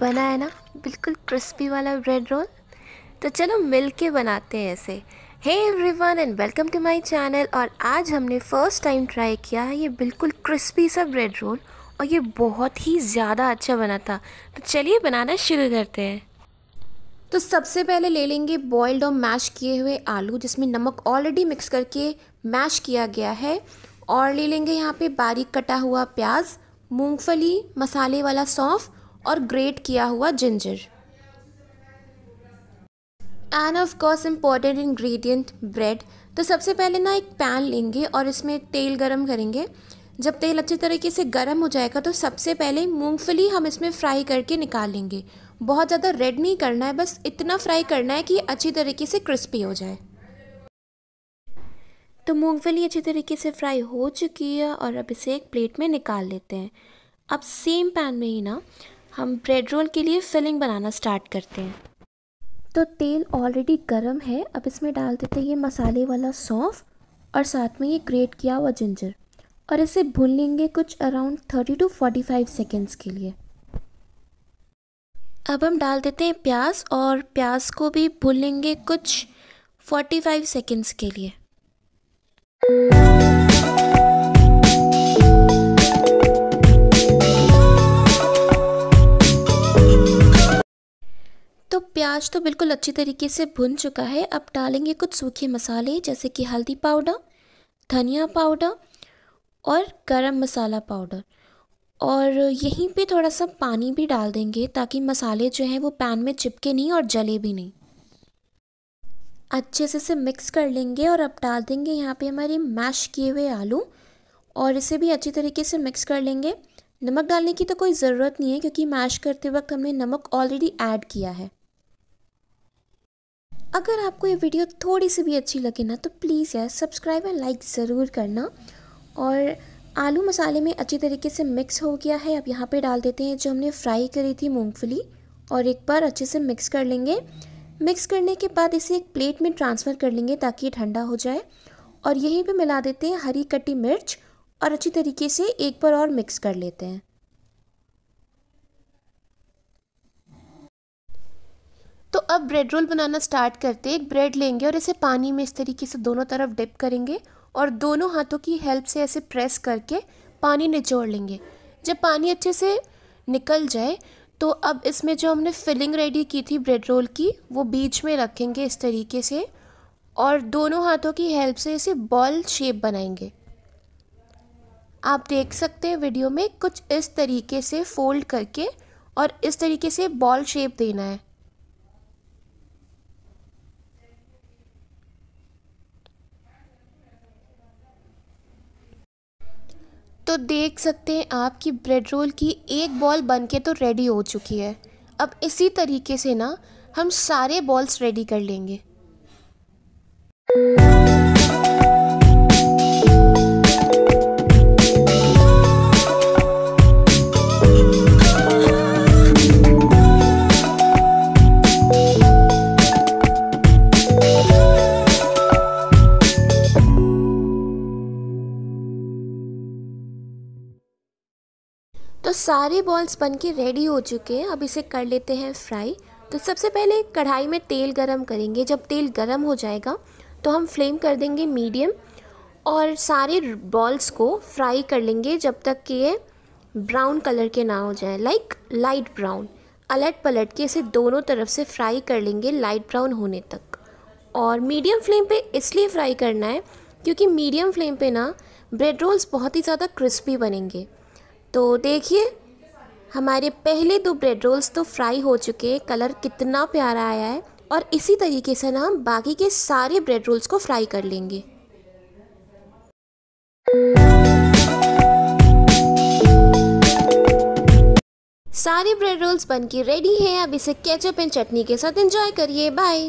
बना है ना बिल्कुल क्रिस्पी वाला ब्रेड रोल तो चलो मिल के बनाते हैं ऐसे hey everyone and welcome to my channel और आज हमने फ़र्स्ट टाइम ट्राई किया है ये बिल्कुल क्रिस्पी सा ब्रेड रोल और ये बहुत ही ज़्यादा अच्छा बना था तो चलिए बनाना शुरू करते हैं तो सबसे पहले ले लेंगे बॉयल्ड और मैश किए हुए आलू जिसमें नमक ऑलरेडी मिक्स करके मैश किया गया है और ले लेंगे यहाँ पे बारीक कटा हुआ प्याज मूंगफली मसाले वाला सौंफ और ग्रेट किया हुआ ginger and of course important ingredient bread तो सबसे पहले ना एक पैन लेंगे और इसमें तेल गरम करेंगे जब तेल अच्छे तरीके से गर्म हो जाएगा तो सबसे पहले मूंगफली हम इसमें फ्राई करके निकाल लेंगे बहुत ज़्यादा रेड नहीं करना है बस इतना फ्राई करना है कि अच्छी तरीके से क्रिस्पी हो जाए तो मूंगफली अच्छी तरीके से फ्राई हो चुकी है और अब इसे एक प्लेट में निकाल लेते हैं अब सेम पैन में ही ना हम ब्रेड रोल के लिए फिलिंग बनाना स्टार्ट करते हैं तो तेल ऑलरेडी गर्म है अब इसमें डाल देते हैं ये मसाले वाला सौंफ और साथ में ये ग्रेट किया हुआ जिंजर और इसे भून लेंगे कुछ around thirty to forty five seconds के लिए अब हम डाल देते हैं प्याज और प्याज को भी भून लेंगे कुछ फोर्टी फाइव सेकेंड्स के लिए प्याज तो बिल्कुल अच्छी तरीके से भुन चुका है अब डालेंगे कुछ सूखे मसाले जैसे कि हल्दी पाउडर धनिया पाउडर और गरम मसाला पाउडर और यहीं पे थोड़ा सा पानी भी डाल देंगे ताकि मसाले जो हैं वो पैन में चिपके नहीं और जले भी नहीं अच्छे से इसे मिक्स कर लेंगे और अब डाल देंगे यहाँ पे हमारे मैश किए हुए आलू और इसे भी अच्छी तरीके से मिक्स कर लेंगे नमक डालने की तो कोई ज़रूरत नहीं है क्योंकि मैश करते वक्त हमने नमक ऑलरेडी ऐड किया है अगर आपको ये वीडियो थोड़ी सी भी अच्छी लगे ना तो प्लीज़ यार सब्सक्राइब एंड लाइक ज़रूर करना और आलू मसाले में अच्छी तरीके से मिक्स हो गया है अब यहाँ पे डाल देते हैं जो हमने फ्राई करी थी मूंगफली और एक बार अच्छे से मिक्स कर लेंगे मिक्स करने के बाद इसे एक प्लेट में ट्रांसफ़र कर लेंगे ताकि ये ठंडा हो जाए और यहीं पर मिला देते हैं हरी कटी मिर्च और अच्छी तरीके से एक बार और मिक्स कर लेते हैं तो अब ब्रेड रोल बनाना स्टार्ट करते एक ब्रेड लेंगे और इसे पानी में इस तरीके से दोनों तरफ डिप करेंगे और दोनों हाथों की हेल्प से ऐसे प्रेस करके पानी निचोड़ लेंगे जब पानी अच्छे से निकल जाए तो अब इसमें जो हमने फिलिंग रेडी की थी ब्रेड रोल की वो बीच में रखेंगे इस तरीके से और दोनों हाथों की हेल्प से इसे बॉल शेप बनाएंगे आप देख सकते हैं वीडियो में कुछ इस तरीके से फोल्ड करके और इस तरीके से बॉल शेप देना है तो देख सकते हैं आप कि ब्रेड रोल की एक बॉल बन के तो रेडी हो चुकी है अब इसी तरीके से ना हम सारे बॉल्स रेडी कर लेंगे तो सारे बॉल्स बन के रेडी हो चुके हैं अब इसे कर लेते हैं फ्राई तो सबसे पहले कढ़ाई में तेल गरम करेंगे जब तेल गरम हो जाएगा तो हम फ्लेम कर देंगे मीडियम और सारे बॉल्स को फ्राई कर लेंगे जब तक कि ये ब्राउन कलर के ना हो जाए लाइक लाइट ब्राउन अलट पलट के इसे दोनों तरफ से फ्राई कर लेंगे लाइट ब्राउन होने तक और मीडियम फ्लेम पे इसलिए फ्राई करना है क्योंकि मीडियम फ्लेम पे ना ब्रेड रोल्स बहुत ही ज़्यादा क्रिस्पी बनेंगे तो देखिए हमारे पहले दो ब्रेड रोल्स तो फ्राई हो चुके हैं कलर कितना प्यारा आया है और इसी तरीके से ना हम बाकी के सारे ब्रेड रोल्स को फ्राई कर लेंगे सारे ब्रेड रोल्स बन के रेडी हैं अब इसे केचप एंड चटनी के साथ एंजॉय करिए बाय